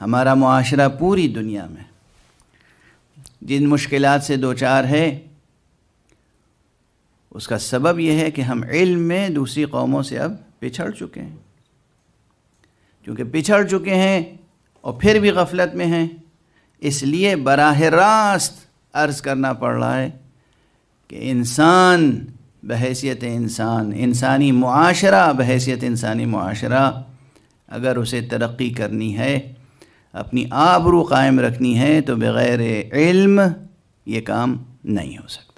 ہمارا معاشرہ پوری دنیا میں جن مشکلات سے دوچار ہے اس کا سبب یہ ہے کہ ہم علم میں دوسری قوموں سے اب پچھڑ چکے ہیں کیونکہ پچھڑ چکے ہیں اور پھر بھی غفلت میں ہیں اس لیے براہ راست عرض کرنا پڑ رہا ہے کہ انسان بحیثیت انسان انسانی معاشرہ بحیثیت انسانی معاشرہ اگر اسے ترقی کرنی ہے اپنی آبرو قائم رکھنی ہے تو بغیر علم یہ کام نہیں ہو سکتا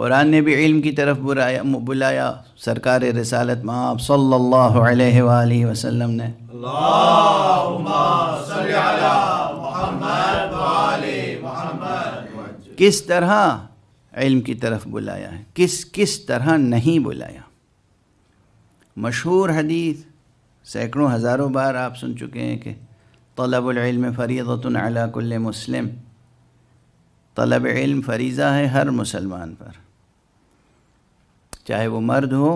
قرآن نے بھی علم کی طرف بلایا بلایا سرکار رسالت آپ صلی اللہ علیہ وآلہ وسلم نے صلی علی محمد محمد وآلہ کس طرح علم کی طرف بلایا ہے کس کس طرح نہیں بلایا مشہور حدیث سینکڑوں ہزاروں بار آپ سن چکے ہیں کہ طلب العلم کل مسلم طلب علم فریضہ ہے ہر مسلمان پر چاہے وہ مرد ہو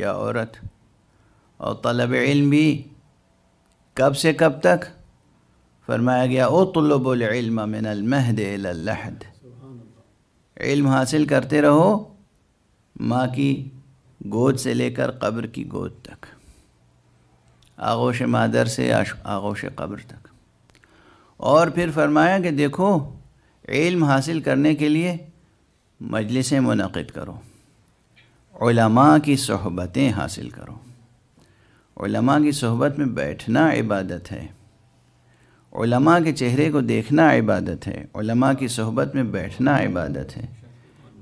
یا عورت اور طلب علم بھی کب سے کب تک فرمایا گیا او طلب العلم من المہد اللحد علم حاصل کرتے رہو ماں کی گود سے لے کر قبر کی گود تک آغوش مادر سے آغوش قبر تک اور پھر فرمایا کہ دیکھو علم حاصل کرنے کے لیے مجلسیں منعقد کرو علماء کی صحبتیں حاصل کرو علماء کی صحبت میں بیٹھنا عبادت ہے علماء کے چہرے کو دیکھنا عبادت ہے علماء کی صحبت میں بیٹھنا عبادت ہے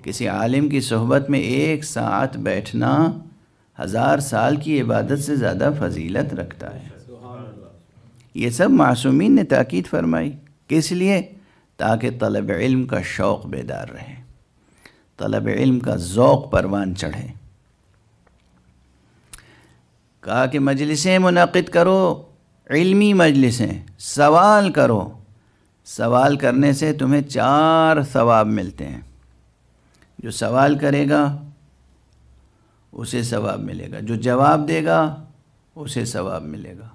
کسی عالم کی صحبت میں ایک ساتھ بیٹھنا ہزار سال کی عبادت سے زیادہ فضیلت رکھتا ہے یہ سب معصومین نے تاکید فرمائی کس لیے تاکہ طلب علم کا شوق بیدار رہے طلب علم کا ذوق پروان چڑھے کہا کہ مجلسیں منعقد کرو علمی مجلسیں سوال کرو سوال کرنے سے تمہیں چار ثواب ملتے ہیں جو سوال کرے گا اسے ثواب ملے گا جو جواب دے گا اسے ثواب ملے گا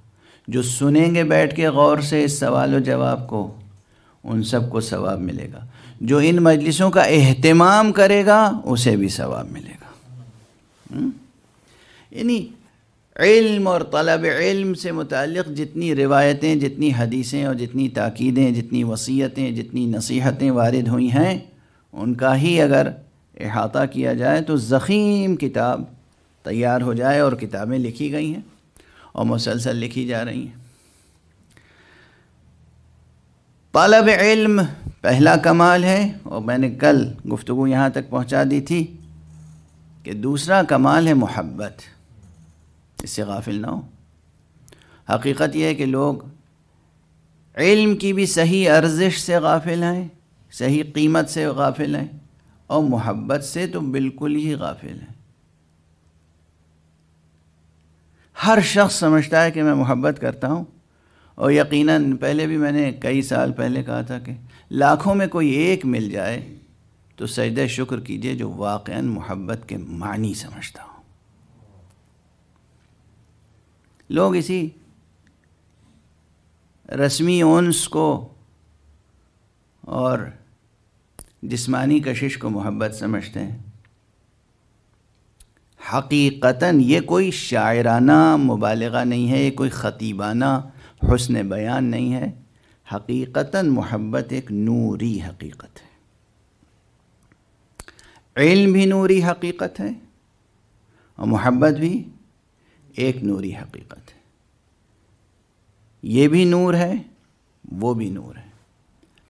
جو سنیں گے بیٹھ کے غور سے اس سوال و جواب کو ان سب کو ثواب ملے گا جو ان مجلسوں کا اہتمام کرے گا اسے بھی ثواب ملے گا یعنی علم اور طلب علم سے متعلق جتنی روایتیں جتنی حدیثیں اور جتنی تاکیدیں جتنی وصیتیں جتنی نصیحتیں وارد ہوئی ہیں ان کا ہی اگر احاطہ کیا جائے تو زخیم کتاب تیار ہو جائے اور کتابیں لکھی گئی ہیں اور مسلسل لکھی جا رہی ہیں طالب علم پہلا کمال ہے اور میں نے کل گفتگو یہاں تک پہنچا دی تھی کہ دوسرا کمال ہے محبت اس سے غافل نہ ہو حقیقت یہ ہے کہ لوگ علم کی بھی صحیح ارزش سے غافل ہیں صحیح قیمت سے غافل ہیں اور محبت سے تو بالکل ہی غافل ہے ہر شخص سمجھتا ہے کہ میں محبت کرتا ہوں اور یقیناً پہلے بھی میں نے کئی سال پہلے کہا تھا کہ لاکھوں میں کوئی ایک مل جائے تو سجدہ شکر کیجئے جو واقعا محبت کے معنی سمجھتا ہوں لوگ اسی رسمی انس کو اور جسمانی کشش کو محبت سمجھتے ہیں حقیقتاً یہ کوئی شاعرانہ مبالغہ نہیں ہے یہ کوئی خطیبانہ حسن بیان نہیں ہے حقیقتاً محبت ایک نوری حقیقت ہے علم بھی نوری حقیقت ہے اور محبت بھی ایک نوری حقیقت ہے یہ بھی نور ہے وہ بھی نور ہے